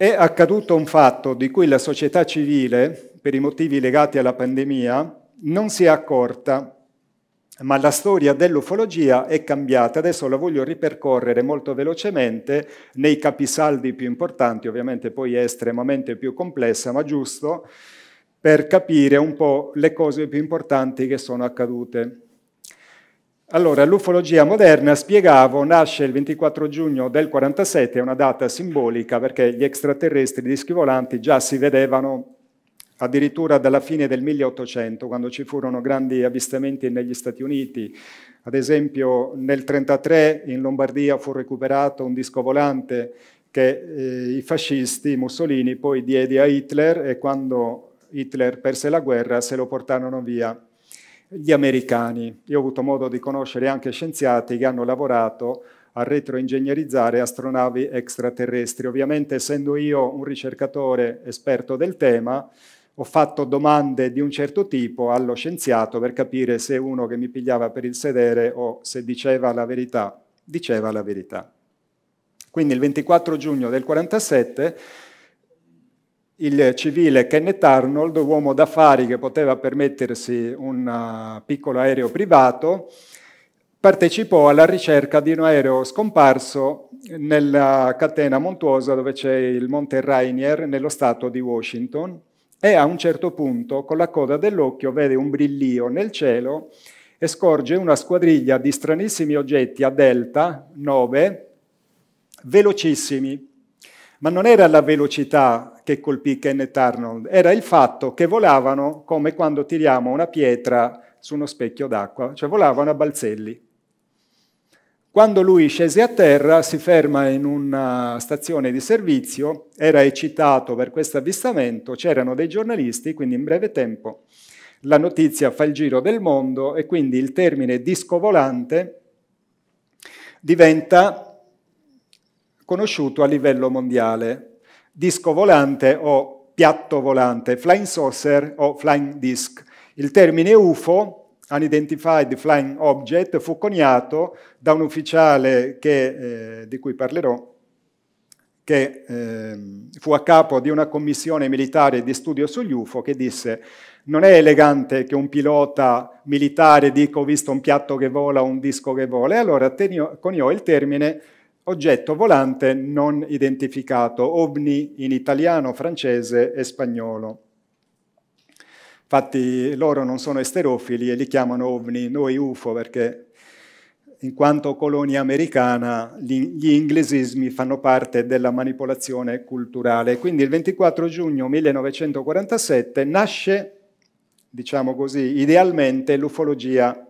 è accaduto un fatto di cui la società civile, per i motivi legati alla pandemia, non si è accorta, ma la storia dell'ufologia è cambiata. Adesso la voglio ripercorrere molto velocemente nei capisaldi più importanti, ovviamente poi è estremamente più complessa, ma giusto per capire un po' le cose più importanti che sono accadute. Allora, l'ufologia moderna, spiegavo, nasce il 24 giugno del 47, è una data simbolica perché gli extraterrestri dischi volanti già si vedevano addirittura dalla fine del 1800, quando ci furono grandi avvistamenti negli Stati Uniti. Ad esempio nel 1933 in Lombardia fu recuperato un disco volante che eh, i fascisti, Mussolini, poi diede a Hitler e quando Hitler perse la guerra se lo portarono via gli americani. Io ho avuto modo di conoscere anche scienziati che hanno lavorato a retroingegnerizzare astronavi extraterrestri. Ovviamente, essendo io un ricercatore esperto del tema, ho fatto domande di un certo tipo allo scienziato per capire se uno che mi pigliava per il sedere o se diceva la verità. Diceva la verità. Quindi il 24 giugno del 47 il civile Kenneth Arnold, uomo d'affari che poteva permettersi un eh, piccolo aereo privato, partecipò alla ricerca di un aereo scomparso nella catena montuosa dove c'è il Monte Rainier nello stato di Washington e a un certo punto con la coda dell'occhio vede un brillio nel cielo e scorge una squadriglia di stranissimi oggetti a delta, 9, velocissimi. Ma non era la velocità che colpì Kenneth Arnold era il fatto che volavano come quando tiriamo una pietra su uno specchio d'acqua, cioè volavano a balzelli. Quando lui scese a terra si ferma in una stazione di servizio, era eccitato per questo avvistamento, c'erano dei giornalisti, quindi in breve tempo la notizia fa il giro del mondo e quindi il termine disco volante diventa conosciuto a livello mondiale disco volante o piatto volante, flying saucer o flying disc. Il termine UFO, Unidentified Flying Object, fu coniato da un ufficiale che, eh, di cui parlerò, che eh, fu a capo di una commissione militare di studio sugli UFO, che disse non è elegante che un pilota militare dica ho visto un piatto che vola un disco che vola, e allora coniò il termine oggetto volante non identificato, ovni in italiano, francese e spagnolo. Infatti loro non sono esterofili e li chiamano ovni, noi UFO perché in quanto colonia americana gli inglesismi fanno parte della manipolazione culturale. Quindi il 24 giugno 1947 nasce, diciamo così, idealmente l'ufologia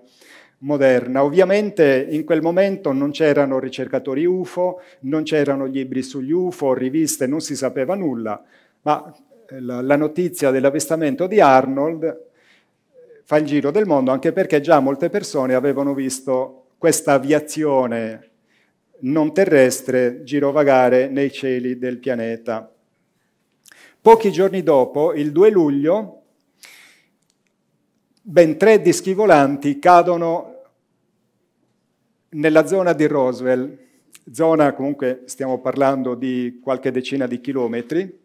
moderna. Ovviamente in quel momento non c'erano ricercatori UFO, non c'erano libri sugli UFO, riviste, non si sapeva nulla, ma eh, la, notizia dell'avvistamento di Arnold eh, fa il giro del mondo anche perché già molte persone avevano visto questa aviazione non terrestre girovagare nei cieli del pianeta. Pochi giorni dopo, il 2 luglio, ben tre dischi volanti cadono nella zona di Roswell, zona comunque stiamo parlando di qualche decina di chilometri,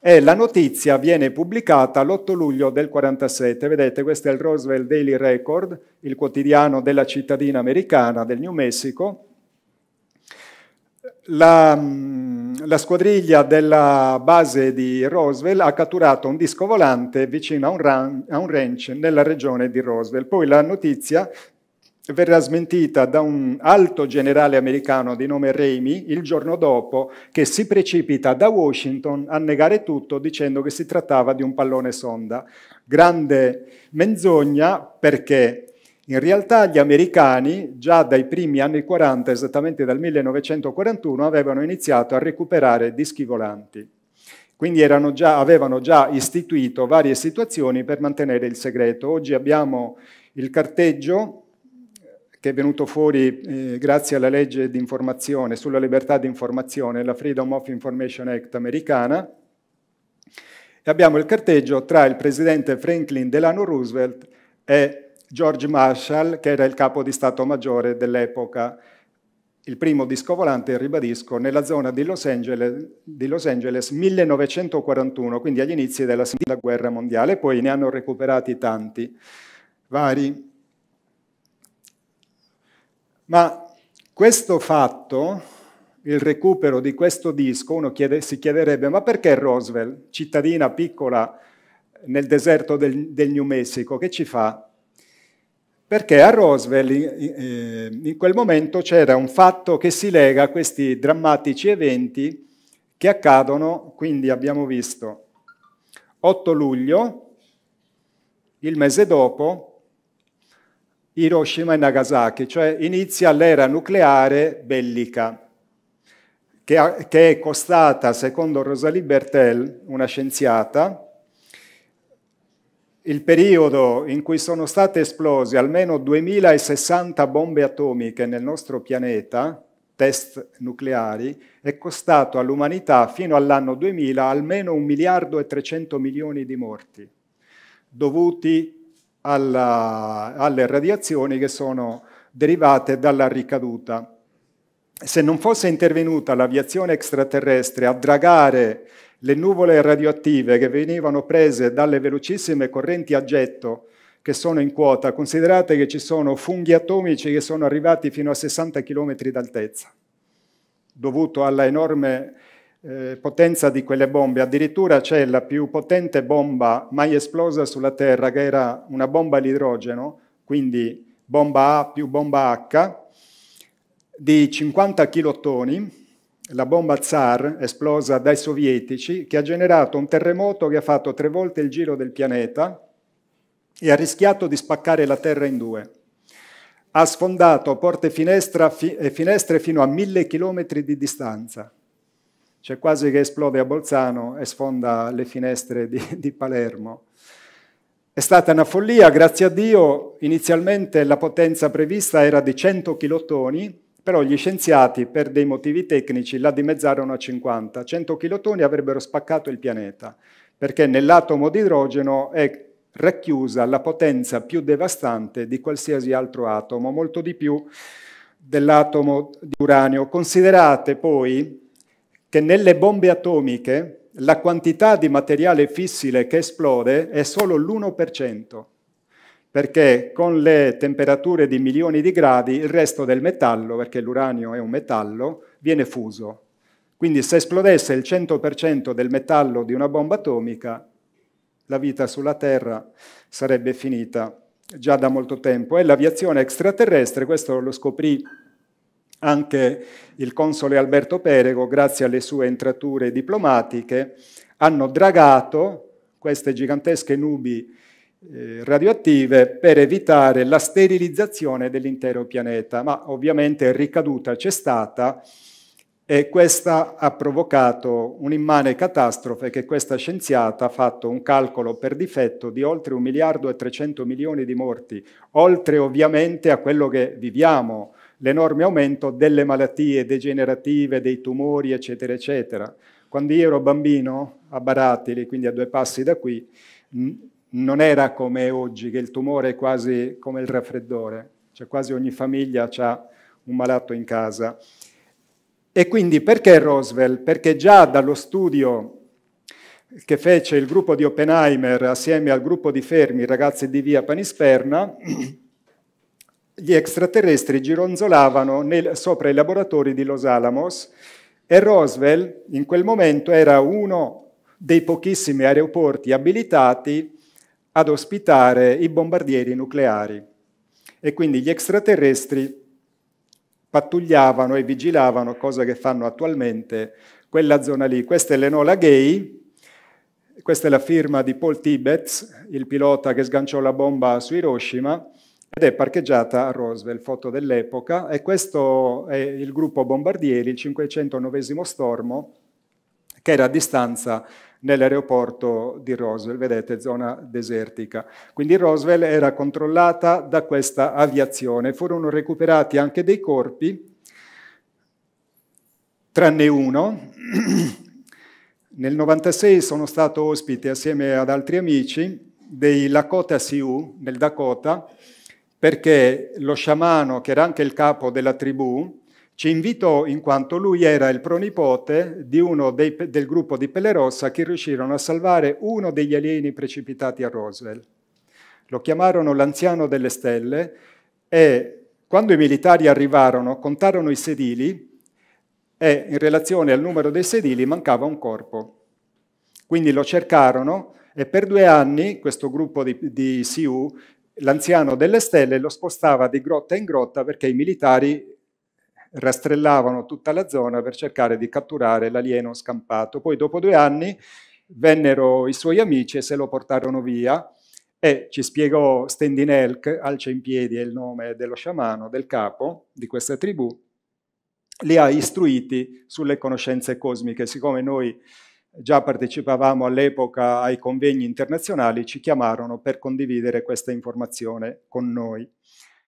e la notizia viene pubblicata l'8 luglio del 47. Vedete, questo è il Roswell Daily Record, il quotidiano della cittadina americana del New Mexico. La, mm, la squadriglia della base di Roswell ha catturato un disco volante vicino a un, ran, a un ranch nella regione di Roswell. Poi la notizia verrà smentita da un alto generale americano di nome Ramey il giorno dopo che si precipita da Washington a negare tutto dicendo che si trattava di un pallone sonda. Grande menzogna perché in realtà gli americani già dai primi anni 40, esattamente dal 1941, avevano iniziato a recuperare dischi volanti. Quindi già, avevano già istituito varie situazioni per mantenere il segreto. Oggi abbiamo il carteggio che è venuto fuori eh, grazie alla legge di informazione sulla libertà di informazione, la Freedom of Information Act americana. E abbiamo il carteggio tra il presidente Franklin Delano Roosevelt e George Marshall, che era il capo di Stato Maggiore dell'epoca, il primo disco volante, ribadisco, nella zona di Los, Angeles, di Los Angeles 1941, quindi agli inizi della Seconda Guerra Mondiale, poi ne hanno recuperati tanti, vari ma questo fatto, il recupero di questo disco, chiede, si chiederebbe, ma perché Roosevelt, cittadina piccola nel deserto del, del New Mexico, che ci fa? Perché a Roosevelt eh, in quel momento c'era un fatto che si lega a questi drammatici eventi che accadono, quindi abbiamo visto 8 luglio, il mese dopo, Hiroshima e Nagasaki, cioè inizia l'era nucleare bellica, che, ha, che è costata, secondo Rosalie Bertel, una scienziata, il periodo in cui sono state esplose almeno 2060 bombe atomiche nel nostro pianeta, test nucleari, è costato all'umanità fino all'anno 2000 almeno 1 miliardo e 300 milioni di morti, dovuti alla, alle radiazioni che sono derivate dalla ricaduta. Se non fosse intervenuta l'aviazione extraterrestre a dragare le nuvole radioattive che venivano prese dalle velocissime correnti a getto che sono in quota, considerate che ci sono funghi atomici che sono arrivati fino a 60 km d'altezza, dovuto alla enorme eh, potenza di quelle bombe. Addirittura c'è la più potente bomba mai esplosa sulla Terra, che era una bomba all'idrogeno, quindi bomba A più bomba H, di 50 chilotoni, la bomba Tsar, esplosa dai sovietici, che ha generato un terremoto che ha fatto tre volte il giro del pianeta e ha rischiato di spaccare la Terra in due. Ha sfondato porte e finestre fino a mille chilometri di distanza c'è quasi che esplode a Bolzano e sfonda le finestre di, di Palermo. È stata una follia, grazie a Dio, inizialmente la potenza prevista era di 100 chilotoni, però gli scienziati, per dei motivi tecnici, la dimezzarono a 50. 100 chilotoni avrebbero spaccato il pianeta, perché nell'atomo di idrogeno è racchiusa la potenza più devastante di qualsiasi altro atomo, molto di più dell'atomo di uranio. Considerate poi che nelle bombe atomiche la quantità di materiale fissile che esplode è solo l'1%, perché con le temperature di milioni di gradi il resto del metallo, perché l'uranio è un metallo, viene fuso. Quindi se esplodesse il 100% del metallo di una bomba atomica, la vita sulla Terra sarebbe finita già da molto tempo. E l'aviazione extraterrestre, questo lo scoprì anche il console Alberto Perego, grazie alle sue entrature diplomatiche, hanno dragato queste gigantesche nubi eh, radioattive per evitare la sterilizzazione dell'intero pianeta, ma ovviamente ricaduta c'è stata e questa ha provocato un'immane catastrofe che questa scienziata ha fatto un calcolo per difetto di oltre un miliardo e 300 milioni di morti, oltre ovviamente a quello che viviamo l'enorme aumento delle malattie degenerative, dei tumori, eccetera, eccetera. Quando io ero bambino a Baratili, quindi a due passi da qui, non era come oggi, che il tumore è quasi come il raffreddore, cioè quasi ogni famiglia ha un malato in casa. E quindi perché Roosevelt? Perché già dallo studio che fece il gruppo di Oppenheimer assieme al gruppo di Fermi, ragazzi di via Panisperna, gli extraterrestri gironzolavano nel, sopra i laboratori di Los Alamos e Roswell in quel momento era uno dei pochissimi aeroporti abilitati ad ospitare i bombardieri nucleari. E quindi gli extraterrestri pattugliavano e vigilavano, cosa che fanno attualmente, quella zona lì. Questa è l'Enola Gay, questa è la firma di Paul Tibbets, il pilota che sganciò la bomba su Hiroshima, ed è parcheggiata a Roosevelt, foto dell'epoca, e questo è il gruppo Bombardieri, il 509 Stormo, che era a distanza nell'aeroporto di Roswell, vedete, zona desertica. Quindi Roswell era controllata da questa aviazione. Furono recuperati anche dei corpi, tranne uno. Nel 96 sono stato ospite assieme ad altri amici dei Lakota Sioux nel Dakota perché lo sciamano, che era anche il capo della tribù, ci invitò in quanto lui era il pronipote di uno dei, del gruppo di Pelerossa che riuscirono a salvare uno degli alieni precipitati a Roswell. Lo chiamarono l'anziano delle stelle e quando i militari arrivarono contarono i sedili e in relazione al numero dei sedili mancava un corpo. Quindi lo cercarono e per due anni questo gruppo di, di SIU l'anziano delle stelle lo spostava di grotta in grotta perché i militari rastrellavano tutta la zona per cercare di catturare l'alieno scampato. Poi dopo due anni vennero i suoi amici e se lo portarono via e ci spiegò Elk, Alce in piedi è il nome dello sciamano, del capo di questa tribù, li ha istruiti sulle conoscenze cosmiche, siccome noi già partecipavamo all'epoca ai convegni internazionali, ci chiamarono per condividere questa informazione con noi.